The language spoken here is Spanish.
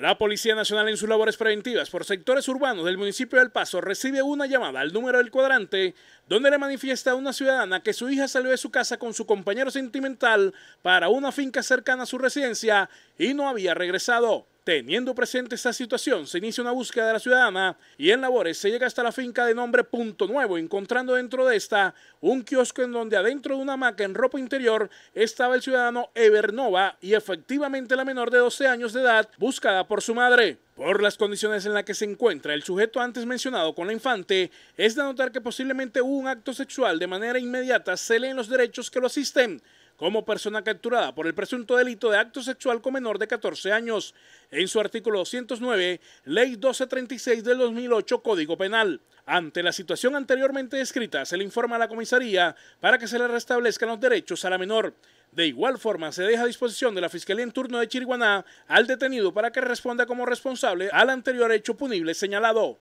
La Policía Nacional en sus labores preventivas por sectores urbanos del municipio de El Paso recibe una llamada al número del cuadrante donde le manifiesta a una ciudadana que su hija salió de su casa con su compañero sentimental para una finca cercana a su residencia y no había regresado. Teniendo presente esta situación, se inicia una búsqueda de la ciudadana y en labores se llega hasta la finca de nombre Punto Nuevo, encontrando dentro de esta un kiosco en donde adentro de una hamaca en ropa interior estaba el ciudadano Ebernova y efectivamente la menor de 12 años de edad buscada por su madre. Por las condiciones en las que se encuentra el sujeto antes mencionado con la infante, es de notar que posiblemente hubo un acto sexual de manera inmediata, se leen los derechos que lo asisten, como persona capturada por el presunto delito de acto sexual con menor de 14 años en su artículo 209, Ley 1236 del 2008, Código Penal. Ante la situación anteriormente descrita, se le informa a la comisaría para que se le restablezcan los derechos a la menor. De igual forma, se deja a disposición de la Fiscalía en turno de Chiriguaná al detenido para que responda como responsable al anterior hecho punible señalado.